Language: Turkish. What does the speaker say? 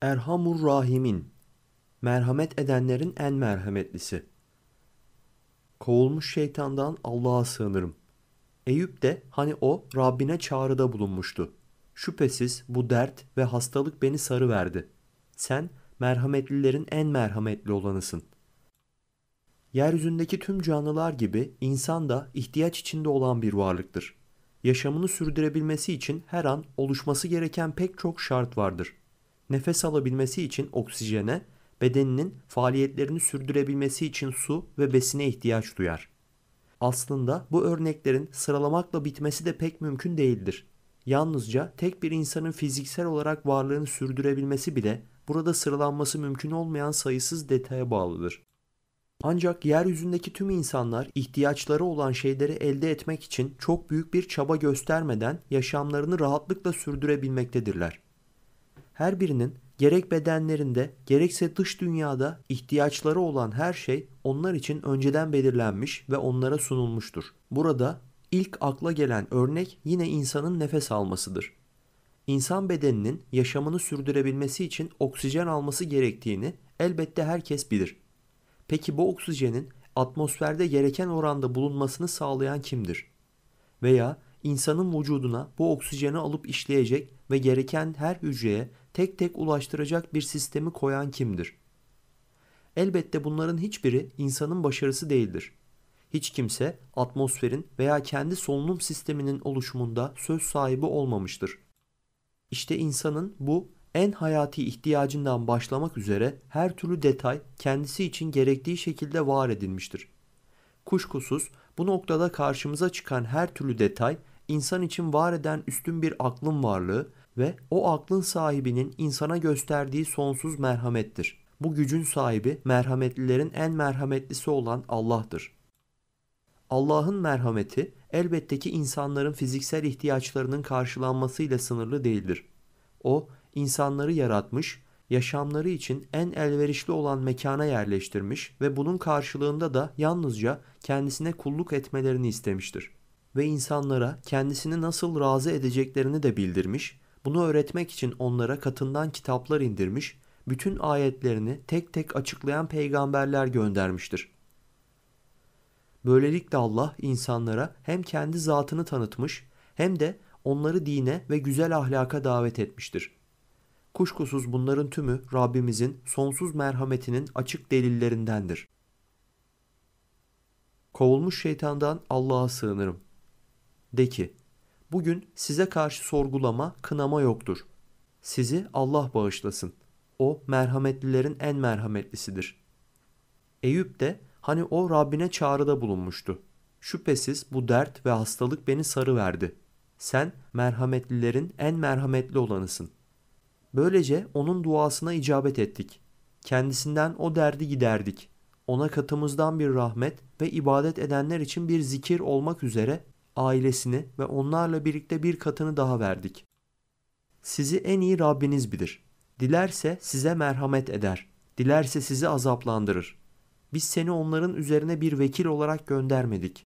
Erhamur Rahimin Merhamet edenlerin en merhametlisi. Kovulmuş şeytandan Allah'a sığınırım. Eyüp de hani o Rabbine çağrıda bulunmuştu. Şüphesiz bu dert ve hastalık beni sarı verdi. Sen merhametlilerin en merhametli olanısın. Yeryüzündeki tüm canlılar gibi insan da ihtiyaç içinde olan bir varlıktır. Yaşamını sürdürebilmesi için her an oluşması gereken pek çok şart vardır.'' nefes alabilmesi için oksijene, bedeninin faaliyetlerini sürdürebilmesi için su ve besine ihtiyaç duyar. Aslında bu örneklerin sıralamakla bitmesi de pek mümkün değildir. Yalnızca tek bir insanın fiziksel olarak varlığını sürdürebilmesi bile burada sıralanması mümkün olmayan sayısız detaya bağlıdır. Ancak yeryüzündeki tüm insanlar ihtiyaçları olan şeyleri elde etmek için çok büyük bir çaba göstermeden yaşamlarını rahatlıkla sürdürebilmektedirler. Her birinin gerek bedenlerinde gerekse dış dünyada ihtiyaçları olan her şey onlar için önceden belirlenmiş ve onlara sunulmuştur. Burada ilk akla gelen örnek yine insanın nefes almasıdır. İnsan bedeninin yaşamını sürdürebilmesi için oksijen alması gerektiğini elbette herkes bilir. Peki bu oksijenin atmosferde gereken oranda bulunmasını sağlayan kimdir? Veya insanın vücuduna bu oksijeni alıp işleyecek ve gereken her hücreye tek tek ulaştıracak bir sistemi koyan kimdir? Elbette bunların hiçbiri insanın başarısı değildir. Hiç kimse atmosferin veya kendi solunum sisteminin oluşumunda söz sahibi olmamıştır. İşte insanın bu en hayati ihtiyacından başlamak üzere her türlü detay kendisi için gerektiği şekilde var edilmiştir. Kuşkusuz bu noktada karşımıza çıkan her türlü detay insan için var eden üstün bir aklın varlığı ve o aklın sahibinin insana gösterdiği sonsuz merhamettir. Bu gücün sahibi merhametlilerin en merhametlisi olan Allah'tır. Allah'ın merhameti elbette ki insanların fiziksel ihtiyaçlarının karşılanmasıyla sınırlı değildir. O insanları yaratmış, yaşamları için en elverişli olan mekana yerleştirmiş ve bunun karşılığında da yalnızca kendisine kulluk etmelerini istemiştir ve insanlara kendisini nasıl razı edeceklerini de bildirmiş bunu öğretmek için onlara katından kitaplar indirmiş, bütün ayetlerini tek tek açıklayan peygamberler göndermiştir. Böylelikle Allah insanlara hem kendi zatını tanıtmış hem de onları dine ve güzel ahlaka davet etmiştir. Kuşkusuz bunların tümü Rabbimizin sonsuz merhametinin açık delillerindendir. Kovulmuş şeytandan Allah'a sığınırım. De ki, Bugün size karşı sorgulama, kınama yoktur. Sizi Allah bağışlasın. O merhametlilerin en merhametlisidir. Eyüp de hani o Rabbine çağrıda bulunmuştu. Şüphesiz bu dert ve hastalık beni sarı verdi. Sen merhametlilerin en merhametli olanısın. Böylece onun duasına icabet ettik. Kendisinden o derdi giderdik. Ona katımızdan bir rahmet ve ibadet edenler için bir zikir olmak üzere ailesini ve onlarla birlikte bir katını daha verdik. Sizi en iyi Rabbiniz bilir. Dilerse size merhamet eder. Dilerse sizi azaplandırır. Biz seni onların üzerine bir vekil olarak göndermedik.